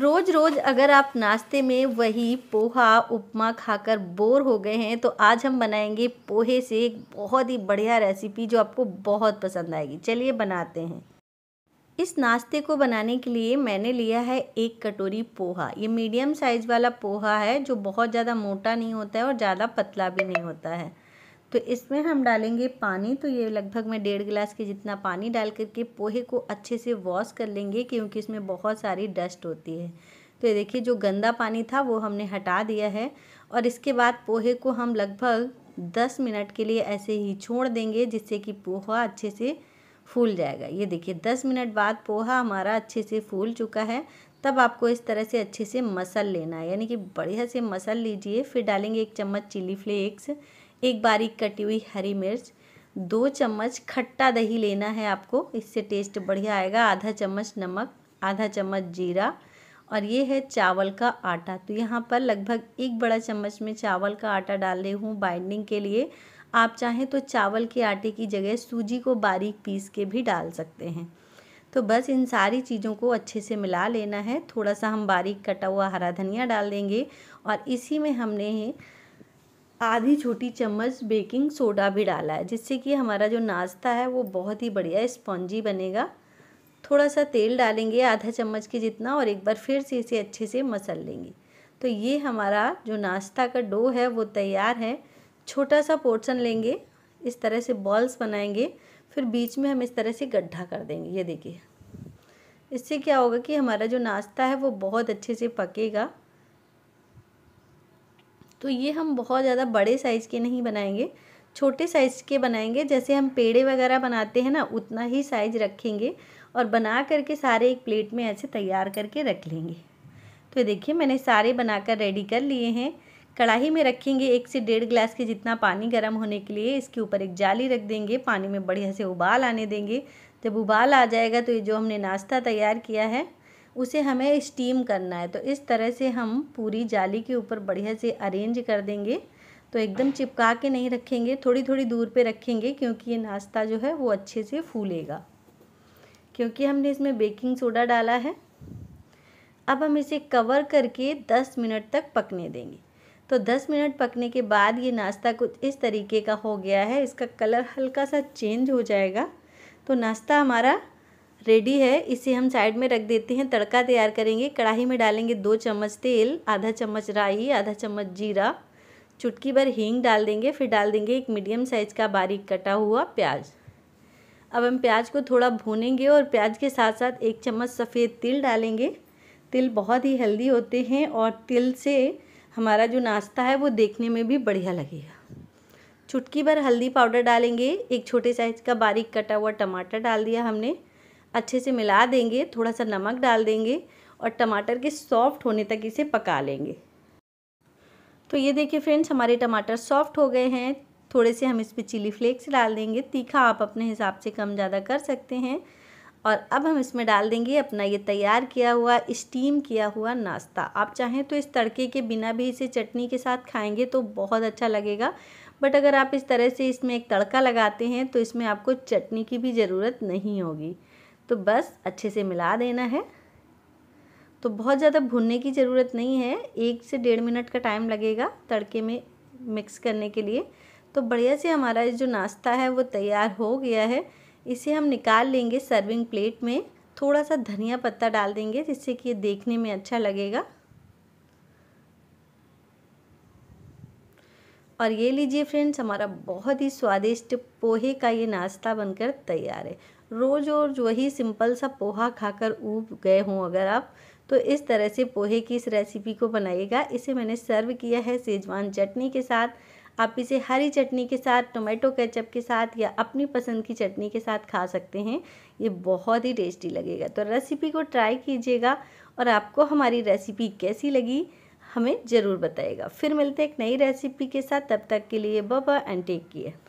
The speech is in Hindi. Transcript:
रोज़ रोज़ अगर आप नाश्ते में वही पोहा उपमा खाकर बोर हो गए हैं तो आज हम बनाएंगे पोहे से एक बहुत ही बढ़िया रेसिपी जो आपको बहुत पसंद आएगी चलिए बनाते हैं इस नाश्ते को बनाने के लिए मैंने लिया है एक कटोरी पोहा ये मीडियम साइज़ वाला पोहा है जो बहुत ज़्यादा मोटा नहीं होता है और ज़्यादा पतला भी नहीं होता है तो इसमें हम डालेंगे पानी तो ये लगभग मैं डेढ़ गिलास के जितना पानी डाल करके पोहे को अच्छे से वॉश कर लेंगे क्योंकि इसमें बहुत सारी डस्ट होती है तो ये देखिए जो गंदा पानी था वो हमने हटा दिया है और इसके बाद पोहे को हम लगभग दस मिनट के लिए ऐसे ही छोड़ देंगे जिससे कि पोहा अच्छे से फूल जाएगा ये देखिए दस मिनट बाद पोहा हमारा अच्छे से फूल चुका है तब आपको इस तरह से अच्छे से मसल लेना है यानी कि बढ़िया से मसल लीजिए फिर डालेंगे एक चम्मच चिली फ्लेक्स एक बारीक कटी हुई हरी मिर्च दो चम्मच खट्टा दही लेना है आपको इससे टेस्ट बढ़िया आएगा आधा चम्मच नमक आधा चम्मच जीरा और ये है चावल का आटा तो यहाँ पर लगभग एक बड़ा चम्मच में चावल का आटा डाल रही हूँ बाइंडिंग के लिए आप चाहें तो चावल के आटे की जगह सूजी को बारीक पीस के भी डाल सकते हैं तो बस इन सारी चीज़ों को अच्छे से मिला लेना है थोड़ा सा हम बारीक कटा हुआ हरा धनिया डाल देंगे और इसी में हमने आधी छोटी चम्मच बेकिंग सोडा भी डाला है जिससे कि हमारा जो नाश्ता है वो बहुत ही बढ़िया स्पॉन्जी बनेगा थोड़ा सा तेल डालेंगे आधा चम्मच के जितना और एक बार फिर से इसे अच्छे से मसल लेंगे तो ये हमारा जो नाश्ता का डो है वो तैयार है छोटा सा पोर्शन लेंगे इस तरह से बॉल्स बनाएंगे फिर बीच में हम इस तरह से गड्ढा कर देंगे ये देखिए इससे क्या होगा कि हमारा जो नाश्ता है वो बहुत अच्छे से पकेगा तो ये हम बहुत ज़्यादा बड़े साइज़ के नहीं बनाएंगे छोटे साइज़ के बनाएंगे जैसे हम पेड़े वगैरह बनाते हैं ना उतना ही साइज़ रखेंगे और बना करके सारे एक प्लेट में ऐसे तैयार करके रख लेंगे तो देखिए मैंने सारे बनाकर रेडी कर लिए हैं कढ़ाई में रखेंगे एक से डेढ़ ग्लास के जितना पानी गर्म होने के लिए इसके ऊपर एक जाली रख देंगे पानी में बढ़िया से उबाल आने देंगे जब उबाल आ जाएगा तो ये जो हमने नाश्ता तैयार किया है उसे हमें स्टीम करना है तो इस तरह से हम पूरी जाली के ऊपर बढ़िया से अरेंज कर देंगे तो एकदम चिपका के नहीं रखेंगे थोड़ी थोड़ी दूर पे रखेंगे क्योंकि ये नाश्ता जो है वो अच्छे से फूलेगा क्योंकि हमने इसमें बेकिंग सोडा डाला है अब हम इसे कवर करके 10 मिनट तक पकने देंगे तो 10 मिनट पकने के बाद ये नाश्ता कुछ इस तरीके का हो गया है इसका कलर हल्का सा चेंज हो जाएगा तो नाश्ता हमारा रेडी है इसे हम साइड में रख देते हैं तड़का तैयार करेंगे कढ़ाई में डालेंगे दो चम्मच तेल आधा चम्मच राई आधा चम्मच जीरा चुटकी भर हींग डाल देंगे फिर डाल देंगे एक मीडियम साइज़ का बारीक कटा हुआ प्याज अब हम प्याज को थोड़ा भूनेंगे और प्याज के साथ साथ एक चम्मच सफ़ेद तिल डालेंगे तिल बहुत ही हेल्दी होते हैं और तिल से हमारा जो नाश्ता है वो देखने में भी बढ़िया लगेगा चुटकी भर हल्दी पाउडर डालेंगे एक छोटे साइज़ का बारीक कटा हुआ टमाटर डाल दिया हमने अच्छे से मिला देंगे थोड़ा सा नमक डाल देंगे और टमाटर के सॉफ्ट होने तक इसे पका लेंगे तो ये देखिए फ्रेंड्स हमारे टमाटर सॉफ्ट हो गए हैं थोड़े से हम इस पर चिली फ्लेक्स डाल देंगे तीखा आप अपने हिसाब से कम ज़्यादा कर सकते हैं और अब हम इसमें डाल देंगे अपना ये तैयार किया हुआ स्टीम किया हुआ नाश्ता आप चाहें तो इस तड़के के बिना भी इसे चटनी के साथ खाएंगे तो बहुत अच्छा लगेगा बट अगर आप इस तरह से इसमें एक तड़का लगाते हैं तो इसमें आपको चटनी की भी ज़रूरत नहीं होगी तो बस अच्छे से मिला देना है तो बहुत ज़्यादा भुनने की ज़रूरत नहीं है एक से डेढ़ मिनट का टाइम लगेगा तड़के में मिक्स करने के लिए तो बढ़िया से हमारा जो नाश्ता है वो तैयार हो गया है इसे हम निकाल लेंगे सर्विंग प्लेट में थोड़ा सा धनिया पत्ता डाल देंगे जिससे कि ये देखने में अच्छा लगेगा और ये लीजिए फ्रेंड्स हमारा बहुत ही स्वादिष्ट पोहे का ये नाश्ता बनकर तैयार है रोज़ और वही सिंपल सा पोहा खाकर ऊब गए हों अगर आप तो इस तरह से पोहे की इस रेसिपी को बनाइएगा इसे मैंने सर्व किया है सेजवान चटनी के साथ आप इसे हरी चटनी के साथ टोमेटो केचप के साथ या अपनी पसंद की चटनी के साथ खा सकते हैं ये बहुत ही टेस्टी लगेगा तो रेसिपी को ट्राई कीजिएगा और आपको हमारी रेसिपी कैसी लगी हमें ज़रूर बताइएगा फिर मिलते हैं एक नई रेसिपी के साथ तब तक के लिए बाबा एंड टेक केयर